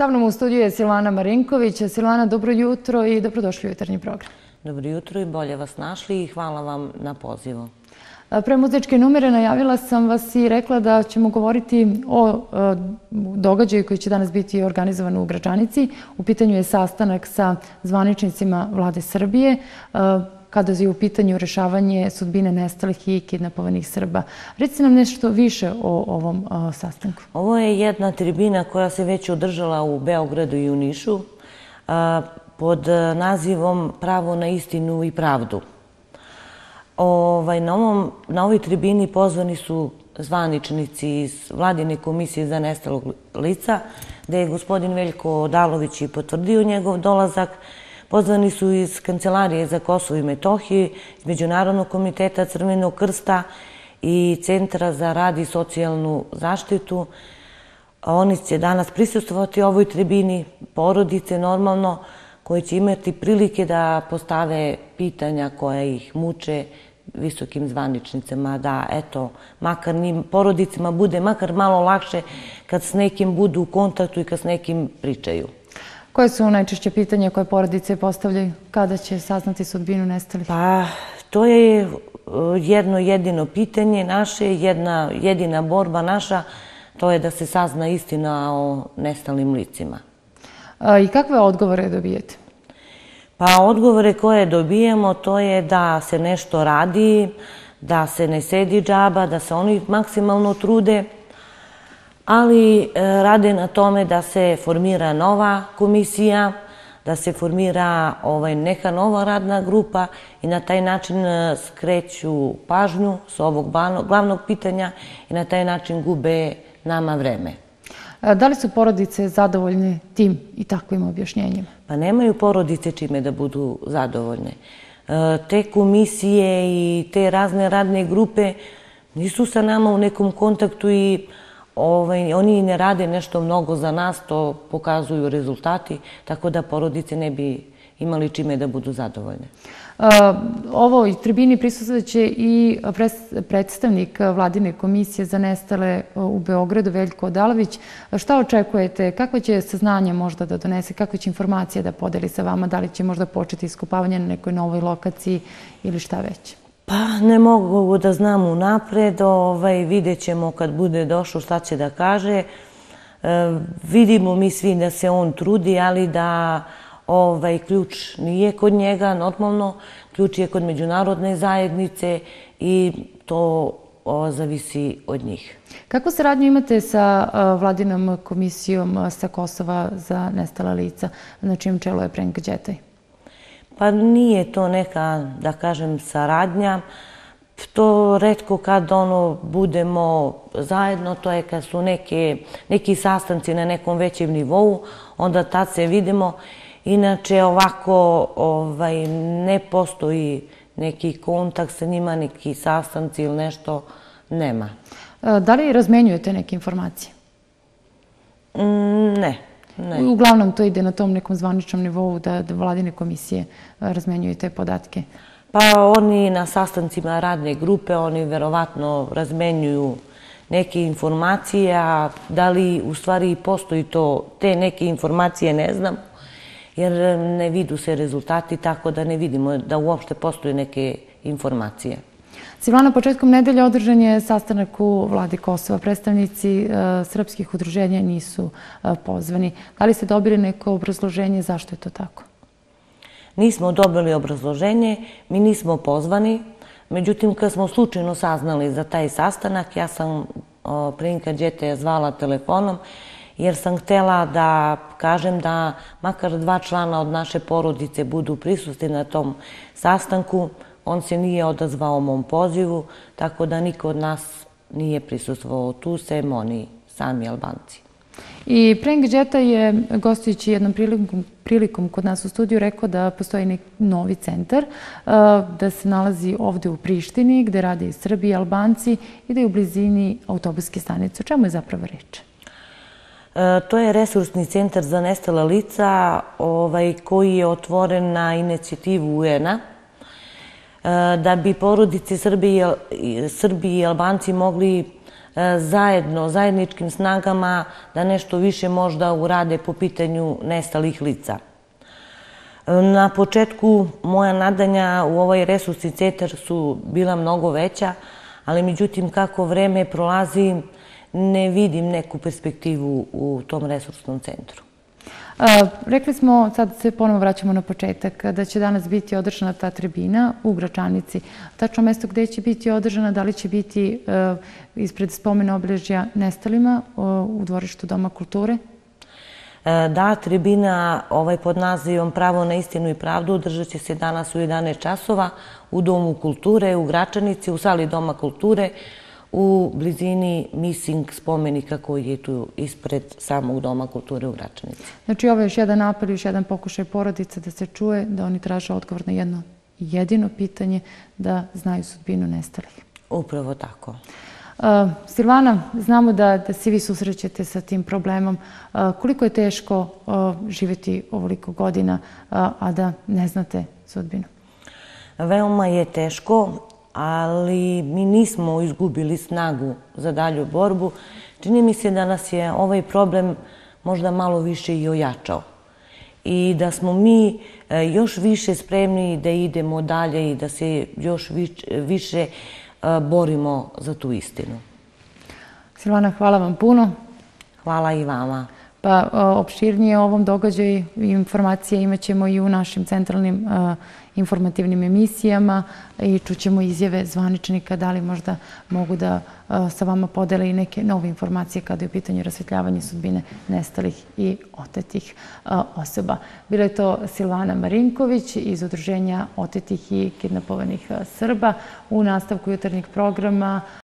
Sa mnom u studiju je Silvana Marinković. Silvana, dobro jutro i dobrodošli u jutarnji program. Dobro jutro i bolje vas našli i hvala vam na pozivu. Pre muzičke numere najavila sam vas i rekla da ćemo govoriti o e, događaju koji će danas biti organizovan u Gračanici. U pitanju je sastanak sa zvaničnicima vlade Srbije. E, kada je u pitanju rešavanje sudbine nestalih i kidnapovanih Srba. Reci nam nešto više o ovom sastanku. Ovo je jedna tribina koja se već održala u Beogradu i u Nišu pod nazivom Pravo na istinu i pravdu. Ovaj, na, ovom, na ovoj tribini pozvani su zvaničnici iz Vladine komisije za nestalog lica, gde je gospodin Veljko Dalović i potvrdio njegov dolazak. Pozvani su iz Kancelarije za Kosovo i Metohiju, iz Međunarodnog komiteta Crvenog krsta i Centra za rad i socijalnu zaštitu. Oni će danas prisustovati ovoj tribini, porodice normalno, koje će imati prilike da postave pitanja koja ih muče visokim zvaničnicama, da eto, makar njim porodicima bude makar malo lakše kad s nekim budu u kontaktu i kad s nekim pričaju. Koje su najčešće pitanje koje porodice postavljaju kada će saznati sudbinu nestalih? Pa, to je e, jedno jedino pitanje naše, jedna jedina borba naša, to je da se sazna istina o nestalim licima. A, I kakve odgovore dobijete? Pa odgovore koje dobijemo to je da se nešto radi, da se ne sedi džaba, da se oni maksimalno trude, ali e, rade na tome da se formira nova komisija, da se formira ovaj, neka nova radna grupa i na taj način e, skreću pažnju s ovog glavnog pitanja i na taj način gube nama vreme. E, da li su porodice zadovoljne tim i takvim objašnjenjima? Pa nemaju porodice čime da budu zadovoljne. Te komisije i te razne radne grupe nisu sa nama u nekom kontaktu i ovaj, oni ne rade nešto mnogo za nas, to pokazuju rezultati, tako da porodice ne bi imali čime da budu zadovoljne. Ovo e, ovoj tribini prisutstvaće i predstavnik vladine komisije za nestale e, u Beogradu, Veljko Dalović. Šta očekujete? Kako će saznanje možda da donese? Kako će informacije da podeli sa vama? Da li će možda početi iskupavanje na nekoj novoj lokaciji ili šta veće? Pa ne mogu da znam u napred, ovaj, vidjet ćemo kad bude došao šta će da kaže. E, vidimo mi svi da se on trudi, ali da ovaj ključ nije kod njega, normalno, ključ je kod međunarodne zajednice i to zavisi od njih. Kako saradnju imate sa vladinom komisijom sa Kosova za nestala lica, na čijem čelu je Prenk Đetaj? Pa nije to neka, da kažem, saradnja. To redko kad ono, budemo zajedno, to je kad su neke, neki sastanci na nekom većem nivou, onda tad se vidimo. Inače, ovako ovaj, ne postoji neki kontakt sa njima, neki sastanci ili nešto, nema. E, da li razmenjujete neke informacije? Mm, ne. Uglavnom to ide na tom nekom zvaničnom nivou da, da vladine komisije razmenjuju te podatke. Pa oni na sastancima radne grupe, oni verovatno razmenjuju neke informacije, a da li u stvari postoji to, te neke informacije ne znam, jer ne vidu se rezultati tako da ne vidimo da uopšte postoje neke informacije. Silvana, početkom nedelja održan je sastanak u vladi Kosova. Predstavnici e, srpskih udruženja nisu e, pozvani. Da li ste dobili neko obrazloženje? Zašto je to tako? Nismo dobili obrazloženje, mi nismo pozvani. Međutim, kad smo slučajno saznali za taj sastanak, ja sam prinka djete zvala telefonom jer sam htela da kažem da makar dva člana od naše porodice budu prisusti na tom Sastanku on se nije odazvao mom pozivu, tako da niko od nas nije prisustvovao tu, sem oni sami Albanci. I Prenge Đeta je, gostujući jednom prilikom, kod nas u studiju, rekao da postoji nek novi centar, da se nalazi ovde u Prištini, gde rade i Srbi i Albanci i da je u blizini autobuske stanice. O čemu je zapravo reč? E, to je resursni centar za nestala lica ovaj, koji je otvoren na inicijativu un E, da bi porodice Srbije, Srbije i Albanci mogli e, zajedno, zajedničkim snagama da nešto više možda urade po pitanju nestalih lica. E, na početku moja nadanja u ovaj resursi centar su bila mnogo veća, ali međutim kako vreme prolazi ne vidim neku perspektivu u tom resursnom centru. Rekli smo, sad se ponovo vraćamo na početak, da će danas biti održana ta tribina u Gračanici. Tačno mesto gde će biti održana, da li će biti e, ispred spomena obližja nestalima u dvorištu Doma kulture? E, da, tribina ovaj, pod nazivom Pravo na istinu i pravdu održat će se danas u 11 časova u Domu kulture u Gračanici, u sali Doma kulture, u blizini missing spomenika koji je tu ispred samog Doma kulture u Gračanici. Znači ovo je još jedan apel, još jedan pokušaj porodice da se čuje, da oni traže odgovor na jedno jedino pitanje, da znaju sudbinu nestalih. Upravo tako. Uh, Silvana, znamo da se vi susrećete sa tim problemom. Uh, koliko je teško uh, živjeti ovoliko godina, a da ne znate sudbinu? Veoma je teško ali mi nismo izgubili snagu za dalju borbu. Čini mi se da nas je ovaj problem možda malo više i ojačao i da smo mi e, još više spremni da idemo dalje i da se još više e, borimo za tu istinu. Silvana, hvala vam puno. Hvala i vama. Pa opširnije o ovom događaju informacije imat ćemo i u našim centralnim informativnim emisijama i čućemo izjave zvaničnika da li možda mogu da sa vama podele i neke nove informacije kada je u pitanju rasvetljavanja sudbine nestalih i otetih osoba. Bila je to Silvana Marinković iz Udruženja otetih i kidnapovanih Srba u nastavku jutarnjeg programa